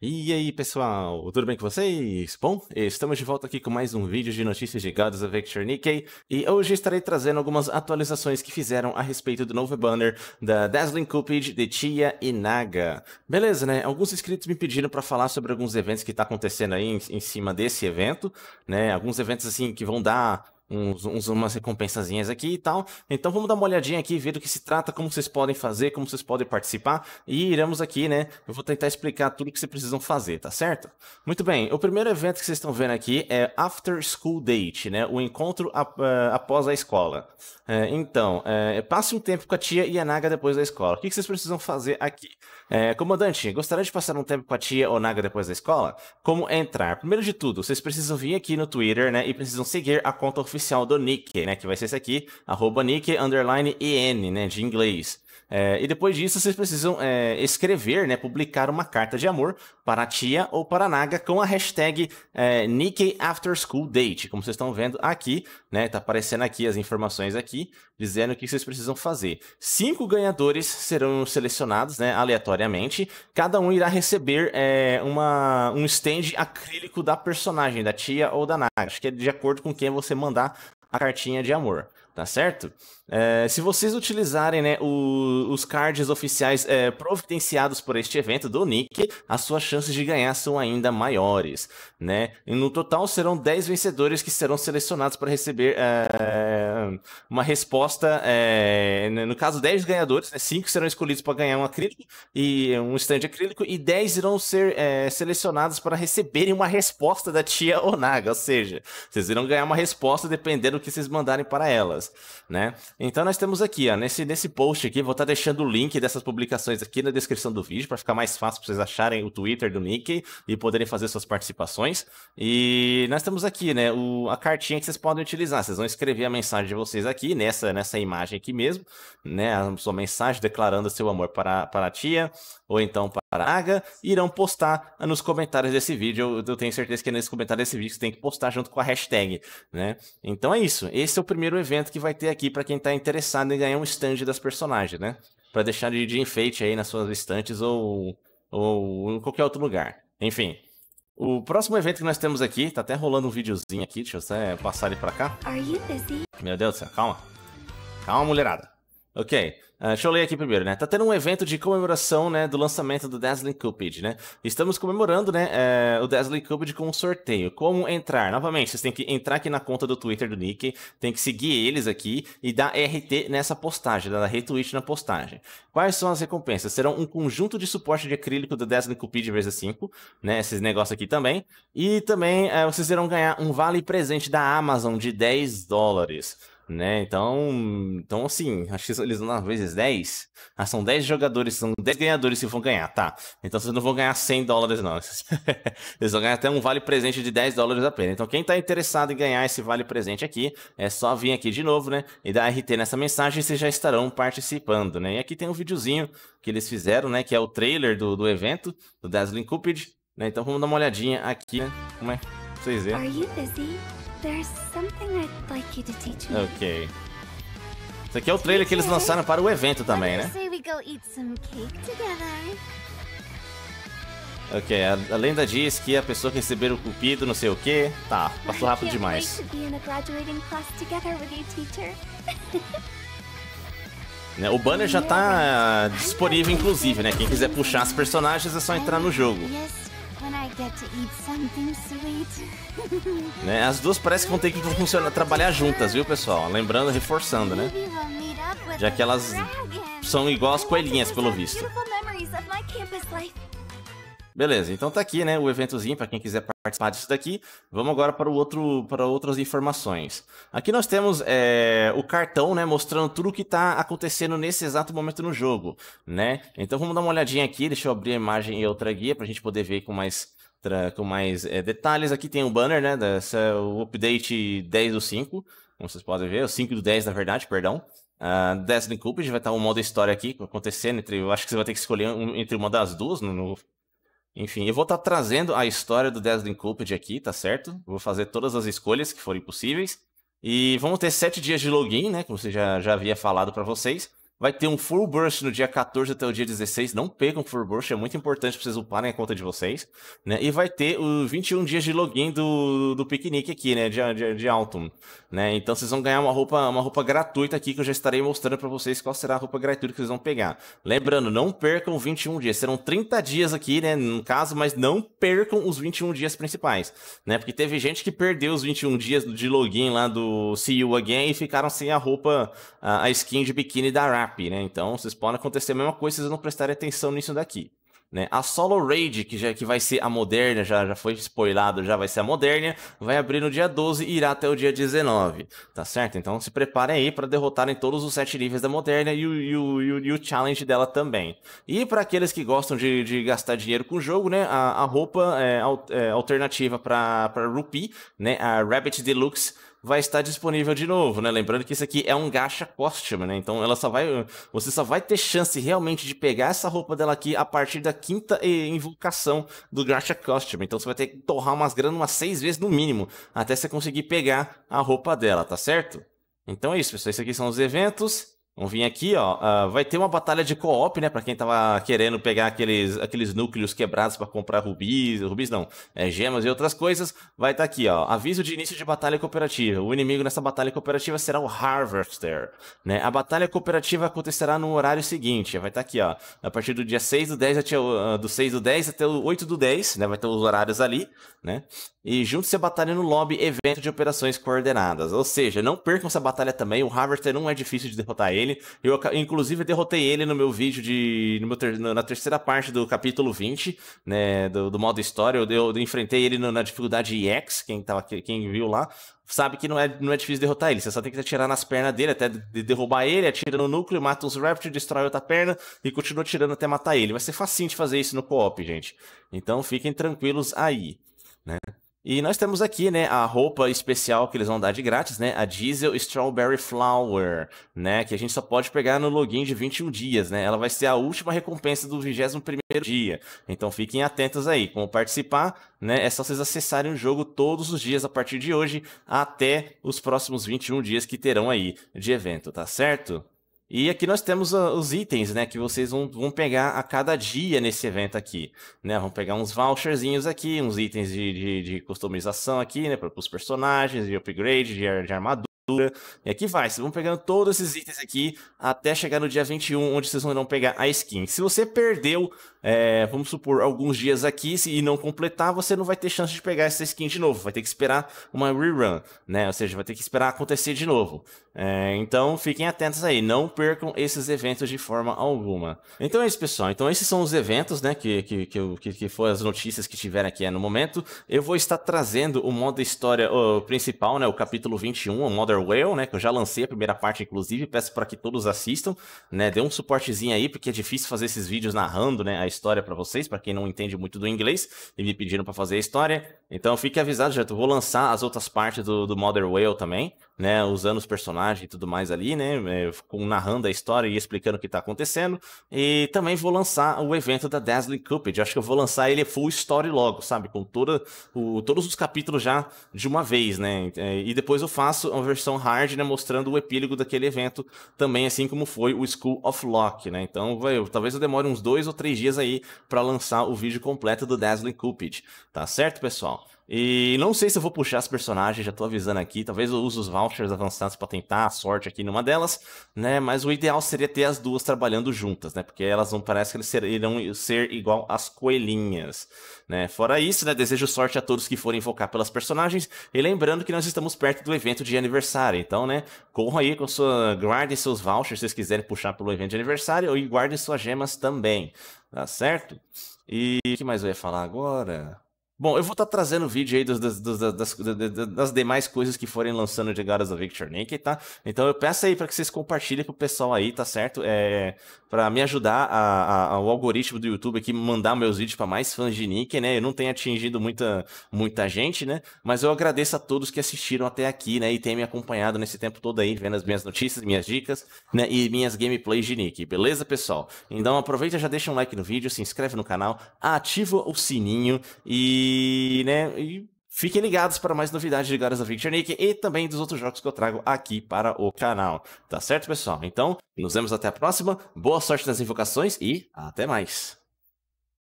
E aí pessoal, tudo bem com vocês? Bom, estamos de volta aqui com mais um vídeo de notícias de Gods of Victor Nikkei e hoje estarei trazendo algumas atualizações que fizeram a respeito do novo banner da Dazzling Cupid de Tia Inaga. Beleza, né? Alguns inscritos me pediram para falar sobre alguns eventos que tá acontecendo aí em, em cima desse evento, né? Alguns eventos assim que vão dar uns, uns, umas recompensazinhas aqui e tal. Então vamos dar uma olhadinha aqui, ver do que se trata, como vocês podem fazer, como vocês podem participar. E iremos aqui, né? Eu vou tentar explicar tudo que vocês precisam fazer, tá certo? Muito bem, o primeiro evento que vocês estão vendo aqui é After School Date, né? O encontro ap eh, após a escola. É, então, é, passe um tempo com a tia e a Naga depois da escola. O que vocês precisam fazer aqui? É, comandante, gostaria de passar um tempo com a tia ou Naga depois da escola? Como entrar? Primeiro de tudo, vocês precisam vir aqui no Twitter, né? E precisam seguir a conta oficial oficial do Nick, né? Que vai ser esse aqui, arroba Nick, underline EN, né? De inglês. É, e depois disso, vocês precisam é, escrever, né, publicar uma carta de amor para a tia ou para a Naga com a hashtag é, Nikkei After School Date. Como vocês estão vendo aqui, né, tá aparecendo aqui as informações aqui, dizendo o que vocês precisam fazer. Cinco ganhadores serão selecionados, né, aleatoriamente. Cada um irá receber é, uma, um stand acrílico da personagem, da tia ou da Naga. Acho que é de acordo com quem você mandar a cartinha de amor, tá certo? É, se vocês utilizarem né, o, os cards oficiais é, providenciados por este evento do Nick, as suas chances de ganhar são ainda maiores. Né? E no total serão 10 vencedores que serão selecionados para receber é, uma resposta. É, né, no caso, 10 ganhadores, né, 5 serão escolhidos para ganhar um acrílico e um stand acrílico, e 10 irão ser é, selecionados para receberem uma resposta da tia Onaga. Ou seja, vocês irão ganhar uma resposta dependendo do que vocês mandarem para elas. Né? Então nós temos aqui, ó, nesse, nesse post aqui, vou estar tá deixando o link dessas publicações aqui na descrição do vídeo, para ficar mais fácil para vocês acharem o Twitter do Nick e poderem fazer suas participações. E nós temos aqui, né, o, a cartinha que vocês podem utilizar. Vocês vão escrever a mensagem de vocês aqui, nessa, nessa imagem aqui mesmo, né, a sua mensagem declarando seu amor para, para a tia, ou então para Braga irão postar nos comentários desse vídeo. Eu tenho certeza que é nesse comentário desse vídeo você tem que postar junto com a hashtag, né? Então é isso. Esse é o primeiro evento que vai ter aqui para quem está interessado em ganhar um stand das personagens, né? Para deixar de, de, enfeite aí nas suas estantes ou, ou em qualquer outro lugar. Enfim. O próximo evento que nós temos aqui, tá até rolando um videozinho aqui, deixa eu passar ele pra cá. Meu Deus do céu, calma. Calma, mulherada. Ok, uh, deixa eu ler aqui primeiro, né? Tá tendo um evento de comemoração, né, do lançamento do Dazzling Cupid, né? Estamos comemorando, né, é, o Dazzling Cupid com um sorteio. Como entrar? Novamente, vocês têm que entrar aqui na conta do Twitter do Nick, tem que seguir eles aqui e dar RT nessa postagem, dar retweet na postagem. Quais são as recompensas? Serão um conjunto de suporte de acrílico do Dazzling Cupid vezes 5, né, esses negócios aqui também. E também é, vocês irão ganhar um vale presente da Amazon de 10 dólares né? Então, então assim, acho que eles às vezes 10. Ah, são 10 jogadores, são 10 ganhadores que vão ganhar, tá? Então vocês não vão ganhar 100 dólares, não. eles vão ganhar até um vale presente de 10 dólares apenas. Então, quem tá interessado em ganhar esse vale presente aqui, é só vir aqui de novo, né? E dar RT nessa mensagem, e vocês já estarão participando, né? E aqui tem um videozinho que eles fizeram, né? Que é o trailer do, do evento, do Dazzling Cupid. Né? Então vamos dar uma olhadinha aqui, né? Como é? Pra vocês verem. There's something I'd like you to teach me. Ok. Isso aqui é o trailer que eles lançaram para o evento também, né? Ok, a, lenda diz que a pessoa que receber o cupido, não sei o quê. Tá, passou rápido demais. Né, o banner já tá disponível, inclusive, né? Quem quiser puxar as personagens é só entrar no jogo. Yes, né? As duas parecem que vão ter que funcionar, trabalhar juntas, viu, pessoal? Lembrando, reforçando, né? Já que elas são igual as coelhinhas, pelo visto. Beleza, então tá aqui, né, o eventozinho para quem quiser participar disso daqui. Vamos agora para o outro para outras informações. Aqui nós temos é, o cartão, né, mostrando tudo o que está acontecendo nesse exato momento no jogo, né? Então vamos dar uma olhadinha aqui. Deixa eu abrir a imagem e outra guia para a gente poder ver com mais com mais é, detalhes. Aqui tem o um banner, né? Dessa, o update 10 do 5, como vocês podem ver, o 5 do 10, na verdade, perdão. Uh, Destiny Cupid vai estar um modo história aqui acontecendo entre. Eu acho que você vai ter que escolher um, entre uma das duas. No, né, no... Enfim, eu vou estar trazendo a história do Destiny Cupid aqui, tá certo? Vou fazer todas as escolhas que forem possíveis. E vamos ter 7 dias de login, né? Como você já, já havia falado para vocês. Vai ter um Full Burst no dia 14 até o dia 16. Não pegam Full Burst, é muito importante pra vocês uparem a conta de vocês. Né? E vai ter o 21 dias de login do, do piquenique aqui, né? De, de, de Autumn. Né? Então vocês vão ganhar uma roupa, uma roupa gratuita aqui que eu já estarei mostrando para vocês qual será a roupa gratuita que vocês vão pegar. Lembrando, não percam 21 dias. Serão 30 dias aqui, né? No caso, mas não percam os 21 dias principais. Né? Porque teve gente que perdeu os 21 dias de login lá do See You Again e ficaram sem a roupa, a, a skin de biquíni da Rafa né? Então, vocês podem acontecer a mesma coisa se vocês não prestarem atenção nisso daqui. Né? A Solo Raid, que já que vai ser a moderna, já, já foi spoilado, já vai ser a moderna, vai abrir no dia 12 e irá até o dia 19, tá certo? Então se preparem aí para derrotarem todos os sete níveis da moderna e o, e o, e o, e o challenge dela também. E para aqueles que gostam de, de gastar dinheiro com o jogo, né, a, a roupa é, é, alternativa para rupee, né, a Rabbit Deluxe, vai estar disponível de novo, né? Lembrando que isso aqui é um gacha costume, né? Então ela só vai, você só vai ter chance realmente de pegar essa roupa dela aqui a partir da quinta eh, invocação do gacha costume. Então você vai ter que torrar umas granas umas seis vezes no mínimo até você conseguir pegar a roupa dela, tá certo? Então é isso, pessoal. Esses aqui são os eventos. Vamos vir aqui, ó. Uh, vai ter uma batalha de co-op, né? Pra quem tava querendo pegar aqueles, aqueles núcleos quebrados para comprar rubis. Rubis não, é, gemas e outras coisas. Vai estar tá aqui, ó. Aviso de início de batalha cooperativa. O inimigo nessa batalha cooperativa será o Harvester, né? A batalha cooperativa acontecerá no horário seguinte. Vai estar tá aqui, ó. A partir do dia 6 do 10 até o, uh, do 6 do 10 até o 8 do 10, né? Vai ter os horários ali, né? e junte-se à batalha no lobby evento de operações coordenadas. Ou seja, não percam essa batalha também, o Harvester não é difícil de derrotar ele. Eu, inclusive, derrotei ele no meu vídeo de. Meu ter, na terceira parte do capítulo 20, né? Do, do modo história. Eu, eu, enfrentei ele no, na dificuldade EX, quem, tava, quem viu lá sabe que não é, não é difícil derrotar ele. Você só tem que atirar nas pernas dele até de derrubar ele, atira no núcleo, mata os Raptors, destrói outra perna e continua atirando até matar ele. Vai ser facinho de fazer isso no co-op, gente. Então fiquem tranquilos aí, né? E nós temos aqui, né, a roupa especial que eles vão dar de grátis, né, a Diesel Strawberry Flower, né, que a gente só pode pegar no login de 21 dias, né, ela vai ser a última recompensa do 21º dia, então fiquem atentos aí, como participar, né, é só vocês acessarem o jogo todos os dias a partir de hoje até os próximos 21 dias que terão aí de evento, tá certo? E aqui nós temos ah, os itens, né, que vocês vão, vão pegar a cada dia nesse evento aqui, né, vão pegar uns voucherzinhos aqui, uns itens de, de, de customização aqui, né, para os personagens, de upgrade, de, de armadura, e aqui vai, vocês vão pegando todos esses itens aqui até chegar no dia 21, onde vocês vão pegar a skin. Se você perdeu, é, vamos supor, alguns dias aqui e não completar, você não vai ter chance de pegar essa skin de novo. Vai ter que esperar uma rerun, né? Ou seja, vai ter que esperar acontecer de novo. É, então fiquem atentos aí, não percam esses eventos de forma alguma. Então é isso, pessoal. Então esses são os eventos, né? Que, que, que, que, que foram as notícias que tiveram aqui é, no momento. Eu vou estar trazendo o modo história o principal, né? O capítulo 21, o modo Whale, né? Que eu já lancei a primeira parte, inclusive, peço para que todos assistam, né? Dê um suportezinho aí, porque é difícil fazer esses vídeos narrando, né, a história para vocês, para quem não entende muito do inglês, e me pediram para fazer a história. Então fique avisado, já vou lançar as outras partes do, do Mother Whale também né, usando os personagens e tudo mais ali, né, é, narrando a história e explicando o que está acontecendo. E também vou lançar o evento da Dazzling Cupid. Acho que eu vou lançar ele full story logo, sabe, com toda o, todos os capítulos já de uma vez, né. É, e depois eu faço a versão hard, né, mostrando o epílogo daquele evento também, assim como foi o School of Lock, né. Então, talvez eu demore uns dois ou três dias aí para lançar o vídeo completo do Dazzling Cupid, tá certo, pessoal? E não sei se eu vou puxar as personagens, já tô avisando aqui. Talvez eu use os vouchers avançados para tentar a sorte aqui numa delas, né? Mas o ideal seria ter as duas trabalhando juntas, né? Porque elas não parece que eles ser, irão ser igual as coelhinhas, né? Fora isso, né? Desejo sorte a todos que forem invocar pelas personagens. E lembrando que nós estamos perto do evento de aniversário, então, né? corra aí com sua. Guardem seus vouchers se vocês quiserem puxar pelo evento de aniversário e guardem suas gemas também, tá certo? E o que mais eu ia falar agora? Bom, eu vou estar tá trazendo vídeo aí dos, dos, dos, das, das, demais coisas que forem lançando de Gods of Victor Link, tá? Então eu peço aí para que vocês compartilhem com o pessoal aí, tá certo? É, para me ajudar a, a, o algoritmo do YouTube aqui mandar meus vídeos para mais fãs de Nick, né? Eu não tenho atingido muita, muita gente, né? Mas eu agradeço a todos que assistiram até aqui, né? E têm me acompanhado nesse tempo todo aí, vendo as minhas notícias, minhas dicas, né? E minhas gameplays de Nick, beleza, pessoal? Então aproveita, já deixa um like no vídeo, se inscreve no canal, ativa o sininho e e, né, e fiquem ligados para mais novidades de a of Victornik e também dos outros jogos que eu trago aqui para o canal. Tá certo, pessoal? Então, nos vemos até a próxima. Boa sorte nas invocações e até mais.